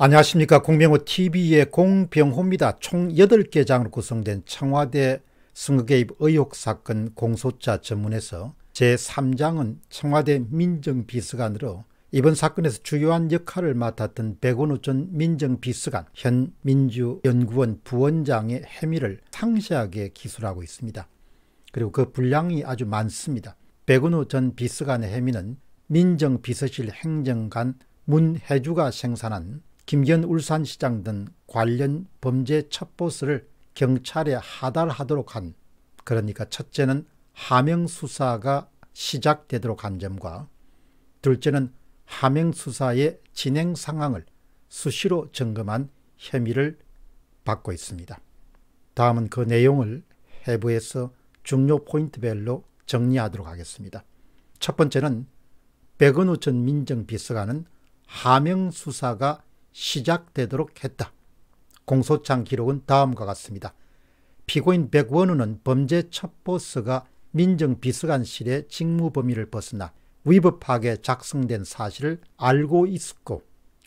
안녕하십니까. 공병호 TV의 공병호입니다. 총 8개 장으로 구성된 청와대 승개입 의혹 사건 공소자 전문에서 제3장은 청와대 민정비서관으로 이번 사건에서 주요한 역할을 맡았던 백원우 전 민정비서관 현 민주연구원 부원장의 혐의를 상세하게 기술하고 있습니다. 그리고 그 분량이 아주 많습니다. 백은우 전 비서관의 혐의는 민정비서실 행정관 문혜주가 생산한 김기현 울산시장 등 관련 범죄 첩보수를 경찰에 하달하도록 한 그러니까 첫째는 하명 수사가 시작되도록 한 점과 둘째는 하명 수사의 진행 상황을 수시로 점검한 혐의를 받고 있습니다. 다음은 그 내용을 해부에서 중요 포인트별로 정리하도록 하겠습니다. 첫 번째는 백은우전 민정비서관은 하명 수사가 시작되도록 했다. 공소장 기록은 다음과 같습니다. 피고인 백원우는 범죄 첩보서가 민정비서관실의 직무 범위를 벗어나 위법하게 작성된 사실을 알고 있었고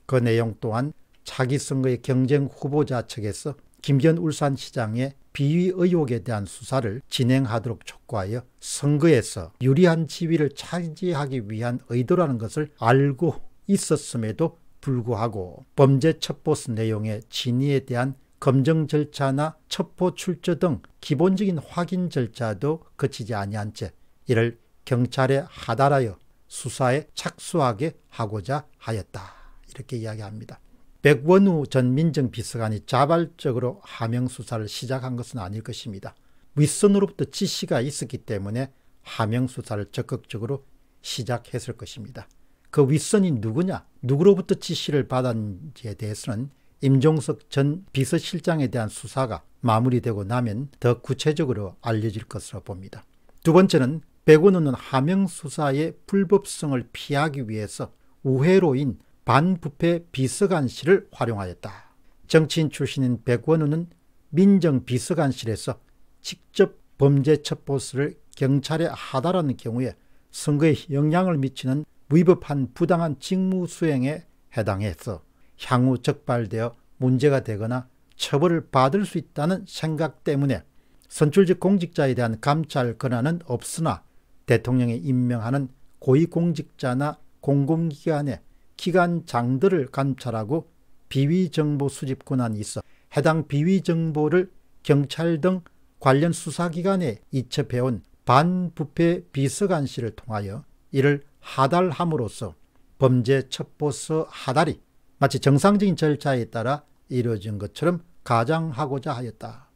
그 내용 또한 차기 선거의 경쟁 후보자 측에서 김전 울산시장의 비위 의혹에 대한 수사를 진행하도록 촉구하여 선거에서 유리한 지위를 차지하기 위한 의도라는 것을 알고 있었음에도 불구하고 범죄 첩보스 내용의 진위에 대한 검증 절차나 첩보 출처 등 기본적인 확인 절차도 거치지 아니한 채 이를 경찰에 하달하여 수사에 착수하게 하고자 하였다. 이렇게 이야기합니다. 백원우 전 민정비서관이 자발적으로 하명 수사를 시작한 것은 아닐 것입니다. 윗선으로부터 지시가 있었기 때문에 하명 수사를 적극적으로 시작했을 것입니다. 그 윗선이 누구냐, 누구로부터 지시를 받았는지에 대해서는 임종석 전 비서실장에 대한 수사가 마무리되고 나면 더 구체적으로 알려질 것으로 봅니다. 두 번째는 백원우는 하명 수사의 불법성을 피하기 위해서 우회로인 반부패 비서관실을 활용하였다. 정치인 출신인 백원우는 민정비서관실에서 직접 범죄 첩보수를 경찰에 하달하는 경우에 선거에 영향을 미치는 위법한 부당한 직무 수행에 해당해서 향후 적발되어 문제가 되거나 처벌을 받을 수 있다는 생각 때문에 선출직 공직자에 대한 감찰 권한은 없으나 대통령이 임명하는 고위공직자나 공공기관의 기관장들을 감찰하고 비위정보 수집 권한이 있어 해당 비위정보를 경찰 등 관련 수사기관에 이첩해온 반부패 비서관실을 통하여 이를 하달함으로써 범죄 첩보서 하달이 마치 정상적인 절차에 따라 이루어진 것처럼 가장하고자 하였다.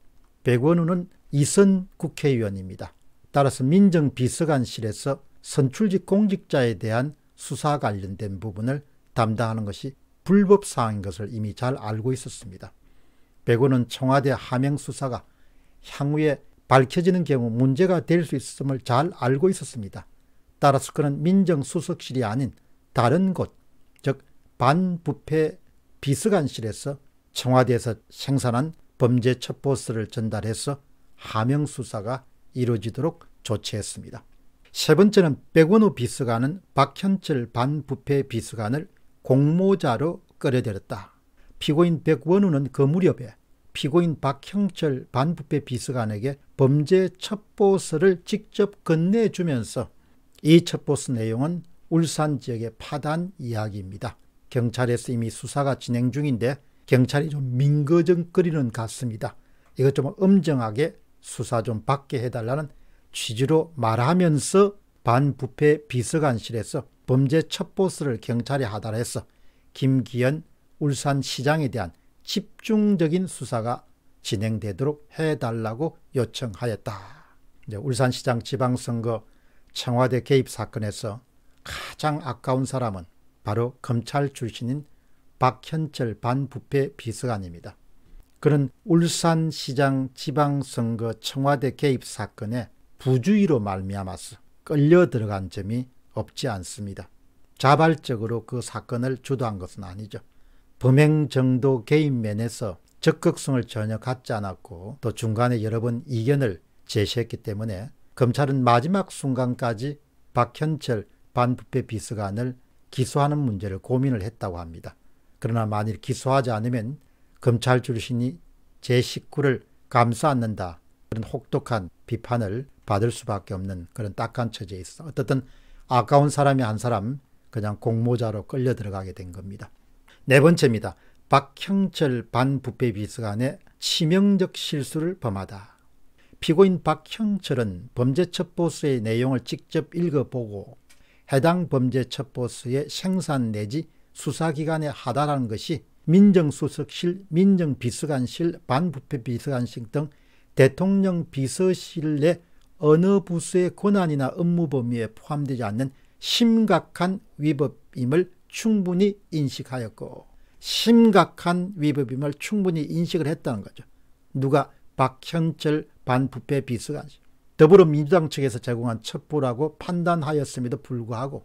백원우는 이선 국회의원입니다. 따라서 민정비서관실에서 선출직 공직자에 대한 수사 관련된 부분을 담당하는 것이 불법사항인 것을 이미 잘 알고 있었습니다. 백원은 청와대 하명수사가 향후에 밝혀지는 경우 문제가 될 수 있음을 잘 알고 있었습니다. 따라서 그는 민정수석실이 아닌 다른 곳, 즉 반부패 비서관실에서 청와대에서 생산한 범죄 첩보스를 전달해서 하명 수사가 이루어지도록 조치했습니다. 세 번째는 백원우 비서관은 박현철 반부패 비서관을 공모자로 끌어들였다. 피고인 백원우는 그 무렵에 피고인 박형철 반부패 비서관에게 범죄 첩보서를 직접 건네주면서 이첫 보스 내용은 울산 지역의 파단 이야기입니다. 경찰에서 이미 수사가 진행 중인데 경찰이 좀 민거정거리는 같습니다. 이것 좀 엄정하게 수사 좀 받게 해달라는 취지로 말하면서 반부패 비서관실에서 범죄 첫보스를경찰에 하달해서 김기현 울산시장에 대한 집중적인 수사가 진행되도록 해달라고 요청하였다. 이제 울산시장 지방선거 청와대 개입 사건에서 가장 아까운 사람은 바로 검찰 출신인 박현철 반부패 비서관입니다. 그는 울산시장 지방선거 청와대 개입 사건에 부주의로 말미암아서 끌려 들어간 점이 없지 않습니다. 자발적으로 그 사건을 주도한 것은 아니죠. 범행 정도 개인 면에서 적극성을 전혀 갖지 않았고 또 중간에 여러 번 이견을 제시했기 때문에 검찰은 마지막 순간까지 박현철 반부패 비서관을 기소하는 문제를 고민을 했다고 합니다. 그러나 만일 기소하지 않으면 검찰 출신이 제 식구를 감싸않는다 그런 혹독한 비판을 받을 수밖에 없는 그런 딱한 처지에 있어 어떻든 아까운 사람이 한 사람 그냥 공모자로 끌려 들어가게 된 겁니다. 네 번째입니다. 박형철 반부패 비서관의 치명적 실수를 범하다. 피고인 박형철은 범죄 첩보수의 내용을 직접 읽어보고 해당 범죄 첩보수의 생산 내지 수사기관에 하달하는 것이 민정수석실, 민정비서관실, 반부패비서관실 등 대통령 비서실 내 어느 부서의 권한이나 업무 범위에 포함되지 않는 심각한 위법임을 충분히 인식하였고 심각한 위법임을 충분히 인식을 했다는 거죠. 누가 박현철 반부패 비서관실, 더불어민주당 측에서 제공한 첩보라고 판단하였음에도 불구하고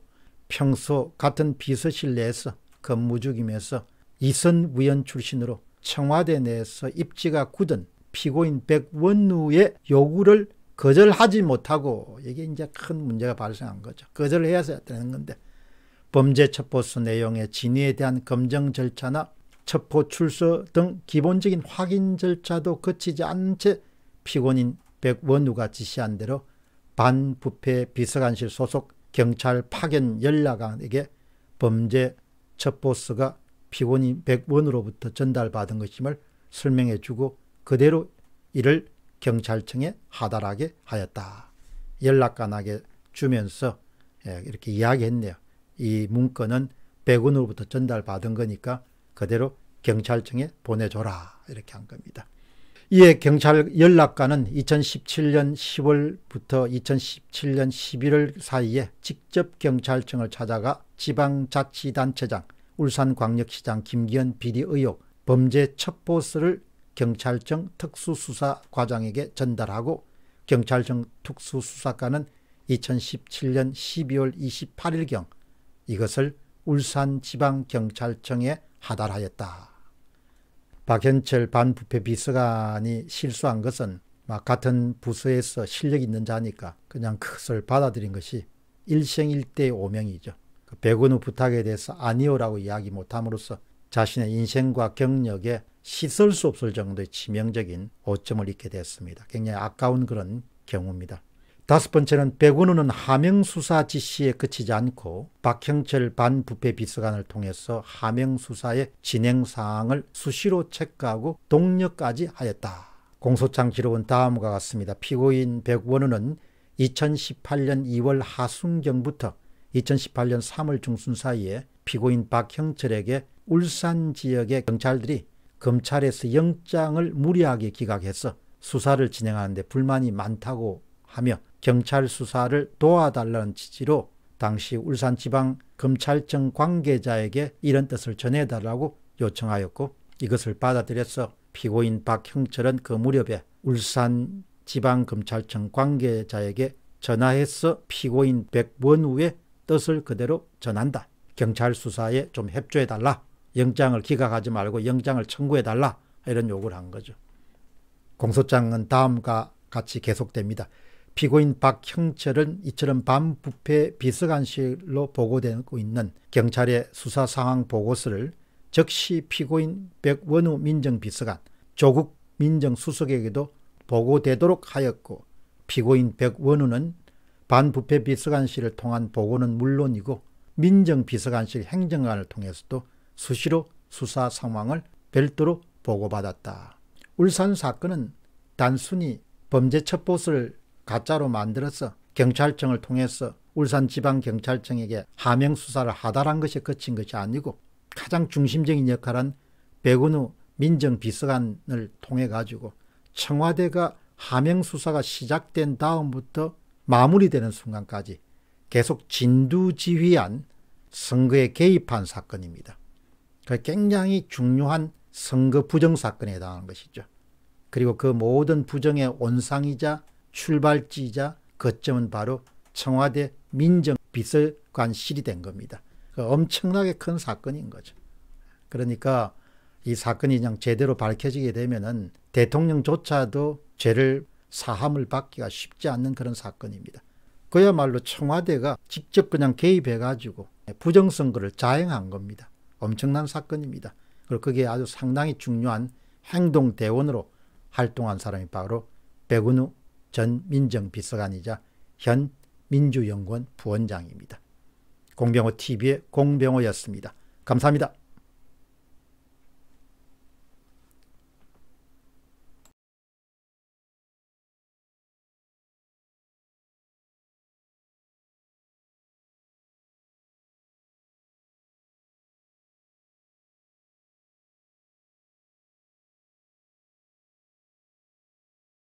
평소 같은 비서실 내에서 근무 중이면서 이선 의원 출신으로 청와대 내에서 입지가 굳은 피고인 백원우의 요구를 거절하지 못하고 이게 이제 큰 문제가 발생한 거죠. 거절해야 되는 건데 범죄 첩보수 내용의 진위에 대한 검증 절차나 첩보 출소 등 기본적인 확인 절차도 거치지 않은 채 피고인 백원우 가 지시한 대로 반부패 비서관실 소속 경찰 파견 연락원에게 범죄 첩보스가 피고인 백원으로부터 전달받은 것임을 설명해 주고 그대로 이를 경찰청에 하달하게 하였다. 연락관에게 주면서 예, 이렇게 이야기했네요. 이 문건은 백원으로부터 전달받은 거니까 그대로 경찰청에 보내줘라 이렇게 한 겁니다. 이에 경찰 연락관은 2017년 10월부터 2017년 11월 사이에 직접 경찰청을 찾아가 지방자치단체장, 울산광역시장 김기현 비리 의혹, 범죄 첩보서를 경찰청 특수수사과장에게 전달하고 경찰청 특수수사관은 2017년 12월 28일경 이것을 울산지방경찰청에 하달하였다. 박현철 반부패 비서관이 실수한 것은 막 같은 부서에서 실력 있는 자니까 그냥 그것을 받아들인 것이 일생일대의 오명이죠. 그 백은우 부탁에 대해서 아니오라고 이야기 못함으로써 자신의 인생과 경력에 씻을 수 없을 정도의 치명적인 오점을 입게 됐습니다. 굉장히 아까운 그런 경우입니다. 다섯 번째는 백운우는 하명수사 지시에 그치지 않고 박형철 반부패 비서관을 통해서 하명수사의 진행사항을 수시로 체크하고 동력까지 하였다. 공소장 기록은 다음과 같습니다. 피고인 백원우는 2018년 2월 하순경부터 2018년 3월 중순 사이에 피고인 박형철에게 울산 지역의 경찰들이 검찰에서 영장을 무리하게 기각해서 수사를 진행하는데 불만이 많다고 하며 경찰 수사를 도와달라는 취지로 당시 울산지방검찰청 관계자에게 이런 뜻을 전해달라고 요청하였고 이것을 받아들여서 피고인 박형철은 그 무렵에 울산지방검찰청 관계자에게 전화해서 피고인 백번 후에 뜻을 그대로 전한다. 경찰 수사에 좀 협조해달라. 영장을 기각하지 말고 영장을 청구해달라. 이런 요구를 한 거죠. 공소장은 다음과 같이 계속됩니다. 피고인 박형철은 이처럼 반부패 비서관실로 보고되고 있는 경찰의 수사 상황 보고서를 즉시 피고인 백원우 민정비서관 조국 민정수석에게도 보고되도록 하였고 피고인 백원우는 반부패 비서관실을 통한 보고는 물론이고 민정비서관실 행정관을 통해서도 수시로 수사 상황을 별도로 보고받았다. 울산 사건은 단순히 범죄 첩보를 가짜로 만들어서 경찰청을 통해서 울산지방경찰청에게 하명수사를 하달한 것이 거친 것이 아니고 가장 중심적인 역할은 백은우 민정비서관을 통해 가지고 청와대가 하명수사가 시작된 다음부터 마무리되는 순간까지 계속 진두지휘한 선거에 개입한 사건입니다. 그 굉장히 중요한 선거 부정 사건에 해당하는 것이죠. 그리고 그 모든 부정의 온상이자 출발지이자 거점은 바로 청와대 민정비서관실이 된 겁니다. 그러니까 엄청나게 큰 사건인 거죠. 그러니까 이 사건이 그냥 제대로 밝혀지게 되면은 대통령조차도 죄를 사함을 받기가 쉽지 않는 그런 사건입니다. 그야말로 청와대가 직접 그냥 개입해가지고 부정선거를 자행한 겁니다. 엄청난 사건입니다. 그리고 그게 아주 상당히 중요한 행동대원으로 활동한 사람이 바로 백은우 전 민정비서관이자 현 민주연구원 부원장입니다. 공병호 TV의 공병호였습니다. 감사합니다.